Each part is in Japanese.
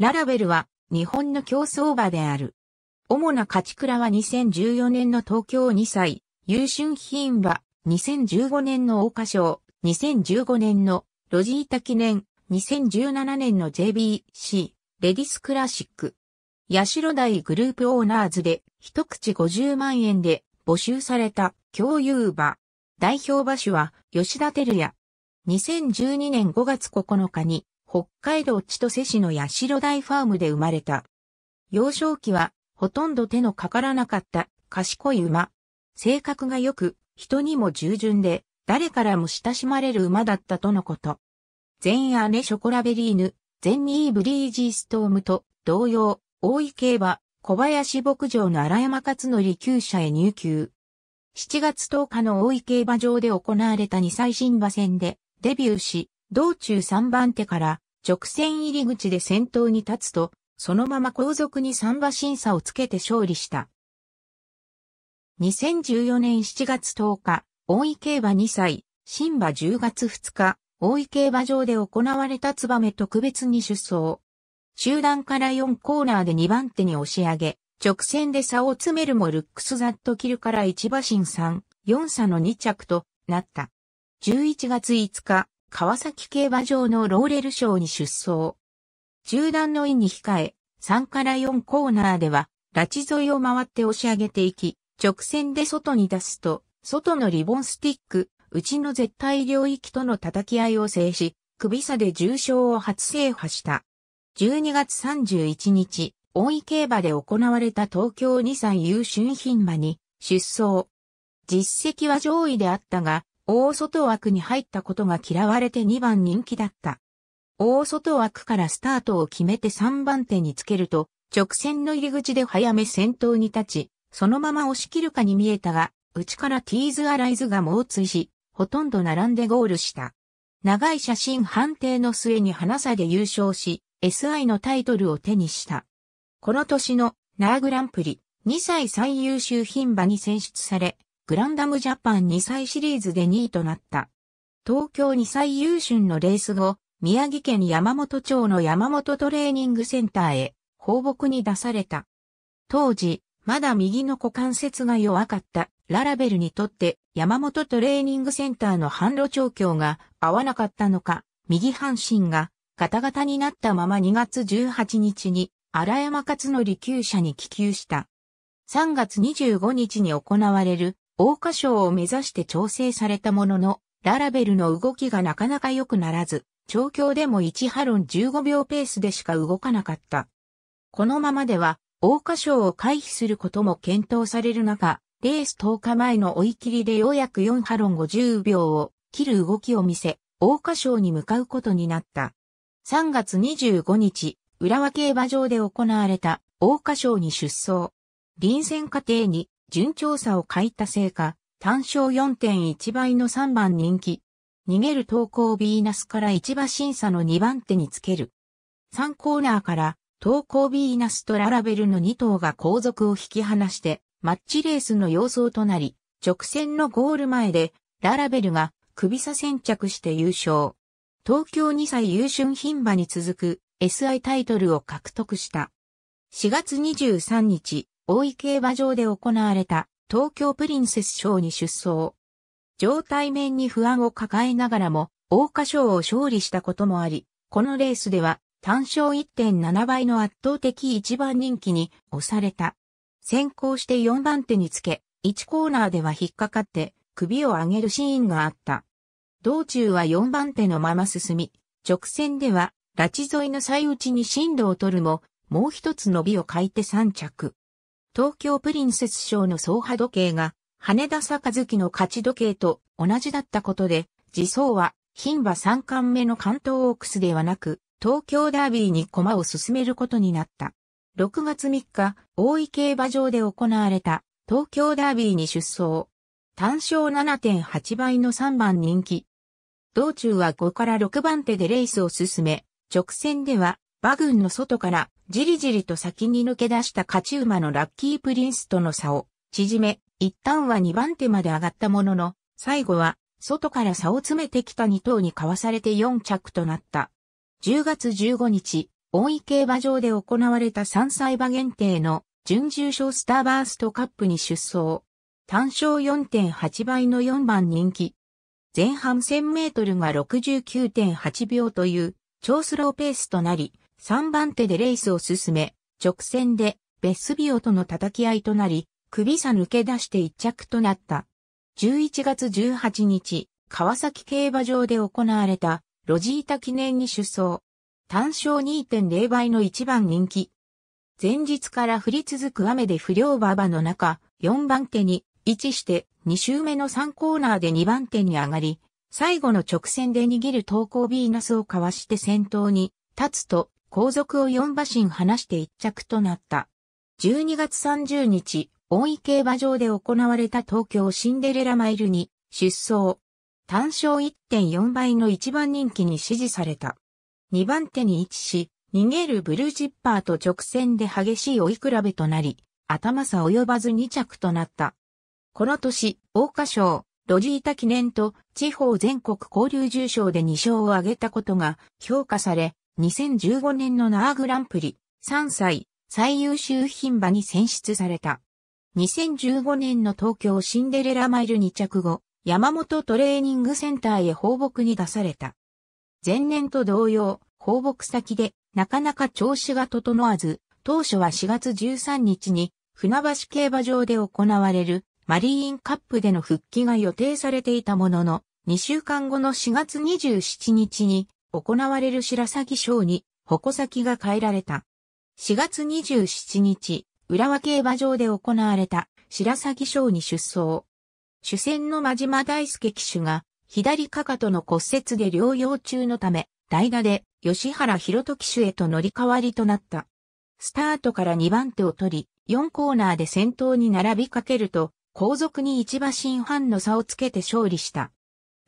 ララベルは日本の競争馬である。主な勝ち倉は2014年の東京2歳、優春品馬、2015年の大花賞、2015年のロジータ記念、2017年の JBC、レディスクラシック。八代大グループオーナーズで、一口50万円で募集された共有馬。代表馬主は吉田照也。2012年5月9日に北海道千歳市の八代大ファームで生まれた。幼少期は、ほとんど手のかからなかった賢い馬。性格が良く、人にも従順で、誰からも親しまれる馬だったとのこと。前姉ショコラベリーヌ、前ニーブリージーストームと同様、大井競馬、小林牧場の荒山勝則厩舎へ入球。7月10日の大井競馬場で行われた2歳新馬戦でデビューし、道中3番手から直線入り口で先頭に立つと、そのまま後続に3馬審査をつけて勝利した。2014年7月10日、大井競馬2歳、新馬10月2日、大井競馬場で行われたツバメ特別に出走。集団から4コーナーで2番手に押し上げ、直線で差を詰めるもルックスザット切るから1馬身3、4差の2着となった。11月5日、川崎競馬場のローレル賞に出走。中段の位に控え、3から4コーナーでは、拉致沿いを回って押し上げていき、直線で外に出すと、外のリボンスティック、内の絶対領域との叩き合いを制し、首差で重賞を初制覇した。12月31日、大井競馬で行われた東京2歳優春品馬に出走。実績は上位であったが、大外枠に入ったことが嫌われて2番人気だった。大外枠からスタートを決めて3番手につけると、直線の入り口で早め先頭に立ち、そのまま押し切るかに見えたが、内からティーズアライズが猛追し、ほとんど並んでゴールした。長い写真判定の末に花差で優勝し、SI のタイトルを手にした。この年のナーグランプリ、2歳最優秀牝馬に選出され、グランダムジャパン2歳シリーズで2位となった。東京2歳優春のレース後、宮城県山本町の山本トレーニングセンターへ放牧に出された。当時、まだ右の股関節が弱かったララベルにとって山本トレーニングセンターの販路調教が合わなかったのか、右半身がガタガタになったまま2月18日に荒山勝則厩舎に帰厩した。3月25日に行われる桜花賞を目指して調整されたものの、ララベルの動きがなかなか良くならず、調教でも1ハロン15秒ペースでしか動かなかった。このままでは、桜花賞を回避することも検討される中、レース10日前の追い切りでようやく4ハロン50秒を切る動きを見せ、桜花賞に向かうことになった。3月25日、浦和競馬場で行われた桜花賞に出走。臨戦過程に順調さを欠いたせいか、単勝4.1倍の3番人気。逃げる投稿ビーナスから一馬審査の2番手につける。3コーナーから、投稿ビーナスとララベルの2頭が後続を引き離して、マッチレースの様相となり、直線のゴール前で、ララベルが首差先着して優勝。東京2歳優春品馬に続く SI タイトルを獲得した。4月23日、大井競馬場で行われた東京プリンセス賞に出走。状態面に不安を抱えながらも、桜花賞を勝利したこともあり、このレースでは単勝1.7倍の圧倒的一番人気に押された。先行して4番手につけ、1コーナーでは引っかかって首を上げるシーンがあった。道中は4番手のまま進み、直線では、拉致沿いの最内に進路を取るも、もう一つ伸びを欠いて3着。東京プリンセス賞の総波時計が、羽田月の勝ち時計と同じだったことで、自走は、牝馬3冠目の関東オークスではなく、東京ダービーに駒を進めることになった。6月3日、大井競馬場で行われた東京ダービーに出走。単勝7.8倍の3番人気。道中は5から6番手でレースを進め、直線では馬群の外からじりじりと先に抜け出した勝ち馬のラッキープリンスとの差を縮め、一旦は2番手まで上がったものの、最後は外から差を詰めてきた2頭にかわされて4着となった。10月15日、大井競馬場で行われた3歳馬限定の準重賞スターバーストカップに出走。単勝4.8倍の4番人気。前半1000メートルが69.8秒という超スローペースとなり、3番手でレースを進め、直線でベスビオとの叩き合いとなり、首差抜け出して1着となった。11月18日、川崎競馬場で行われたロジータ記念に出走。単勝2.0倍の1番人気。前日から降り続く雨で不良馬場の中、4番手に位置して2周目の3コーナーで2番手に上がり、最後の直線で逃げる投稿ビーナスをかわして先頭に立つと、後続を4馬身離して一着となった。12月30日、大井競馬場で行われた東京シンデレラマイルに出走。単勝1.4倍の一番人気に支持された。2番手に位置し、逃げるブルージッパーと直線で激しい追い比べとなり、頭差及ばず2着となった。この年、桜花賞、ロジータ記念と地方全国交流重賞で2勝を挙げたことが評価され、2015年のナーグランプリ、3歳、最優秀牝馬に選出された。2015年の東京シンデレラマイル2着後、山本トレーニングセンターへ放牧に出された。前年と同様、放牧先でなかなか調子が整わず、当初は4月13日に船橋競馬場で行われるマリーンカップでの復帰が予定されていたものの、2週間後の4月27日に行われる白鷺賞に矛先が変えられた。4月27日、浦和競馬場で行われた白鷺賞に出走。主戦の真島大輔騎手が左かかとの骨折で療養中のため、代打で吉原博人騎手へと乗り換わりとなった。スタートから2番手を取り、4コーナーで先頭に並びかけると、後続に一馬身半の差をつけて勝利した。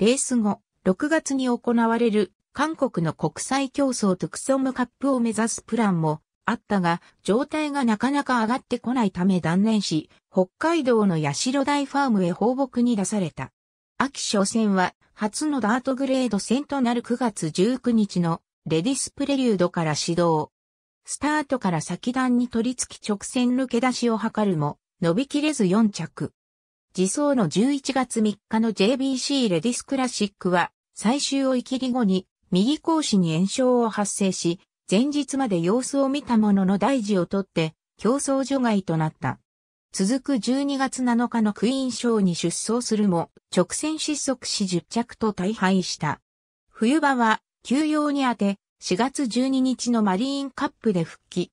レース後、6月に行われる韓国の国際競争特ゥクソムカップを目指すプランもあったが、状態がなかなか上がってこないため断念し、北海道の八代大ファームへ放牧に出された。秋初戦は、初のダートグレード戦となる9月19日のレディスプレリュードから始動。スタートから先段に取り付き直線抜け出しを図るも、伸びきれず4着。自走の11月3日の JBC レディスクラシックは、最終追い切り後に右格子に炎症を発生し、前日まで様子を見たものの大事を取って競争除外となった。続く12月7日のクイーン賞に出走するも、直線失速し10着と大敗した。冬場は休養に当て、4月12日のマリーンカップで復帰。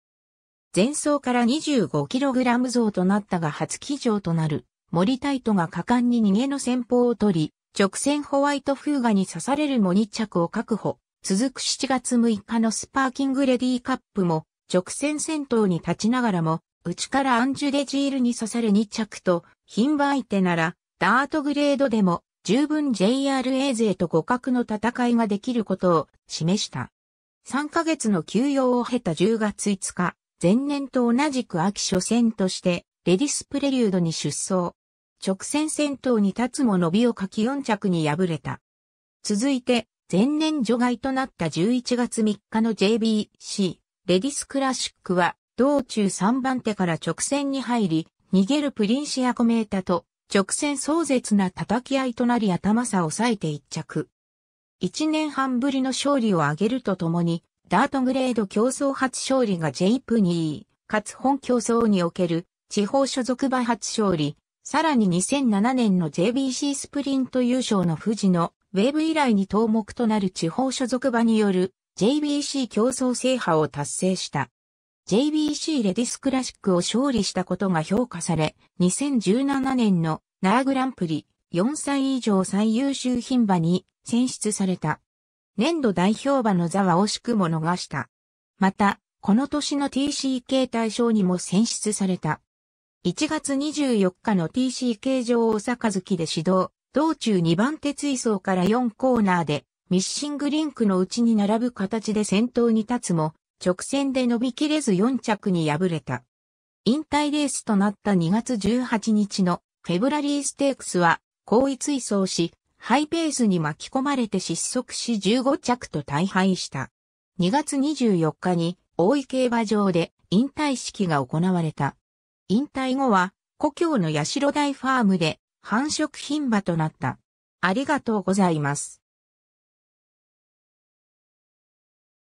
前走から 25kg 増となったが初騎乗となる、森タイトが果敢に逃げの戦法を取り、直線ホワイトフーガに刺されるも2着を確保。続く7月6日のスパーキングレディーカップも直線戦闘に立ちながらも内からアンジュデジールに刺され2着と品相手ならダートグレードでも十分 JRA 勢と互角の戦いができることを示した。3ヶ月の休養を経た10月5日、前年と同じく秋初戦としてレディスプレリュードに出走。直線戦闘に立つも伸びを書き4着に敗れた。続いて、前年除外となった11月3日の JBC、レディスクラシックは、道中3番手から直線に入り、逃げるプリンシアコメータと、直線壮絶な叩き合いとなり頭差を抑えて1着。1年半ぶりの勝利を挙げるとともに、ダートグレード競争初勝利がジェイプニー、かつ本競争における地方所属馬初勝利、さらに2007年の JBC スプリント優勝の富士のウェーブ以来に頭目となる地方所属場による JBC 競争制覇を達成した。JBC レディスクラシックを勝利したことが評価され、2017年のナーグランプリ4歳以上最優秀品馬に選出された。年度代表馬の座は惜しくも逃した。また、この年の TCK 大賞にも選出された。1月24日の t c 形状大阪月で指導、道中2番手追走から4コーナーで、ミッシングリンクのうちに並ぶ形で先頭に立つも、直線で伸びきれず4着に敗れた。引退レースとなった2月18日のフェブラリーステークスは、後位追走し、ハイペースに巻き込まれて失速し15着と大敗した。2月24日に大井競馬場で引退式が行われた。引退後は、故郷の社大ファームで繁殖牝馬となった。ありがとうございます。